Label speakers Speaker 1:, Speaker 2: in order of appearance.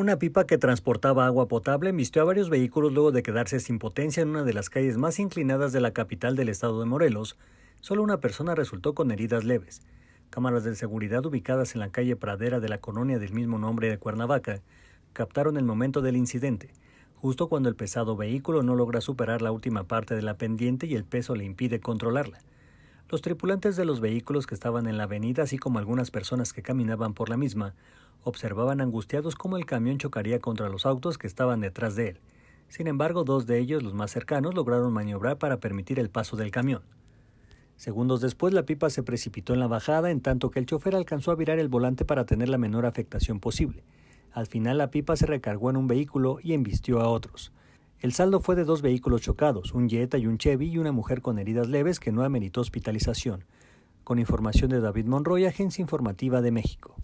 Speaker 1: Una pipa que transportaba agua potable vistió a varios vehículos luego de quedarse sin potencia en una de las calles más inclinadas de la capital del estado de Morelos. Solo una persona resultó con heridas leves. Cámaras de seguridad ubicadas en la calle Pradera de la colonia del mismo nombre de Cuernavaca captaron el momento del incidente, justo cuando el pesado vehículo no logra superar la última parte de la pendiente y el peso le impide controlarla. Los tripulantes de los vehículos que estaban en la avenida, así como algunas personas que caminaban por la misma, observaban angustiados cómo el camión chocaría contra los autos que estaban detrás de él. Sin embargo, dos de ellos, los más cercanos, lograron maniobrar para permitir el paso del camión. Segundos después, la pipa se precipitó en la bajada, en tanto que el chofer alcanzó a virar el volante para tener la menor afectación posible. Al final, la pipa se recargó en un vehículo y embistió a otros. El saldo fue de dos vehículos chocados, un Jetta y un Chevy, y una mujer con heridas leves que no ameritó hospitalización. Con información de David Monroy, Agencia Informativa de México.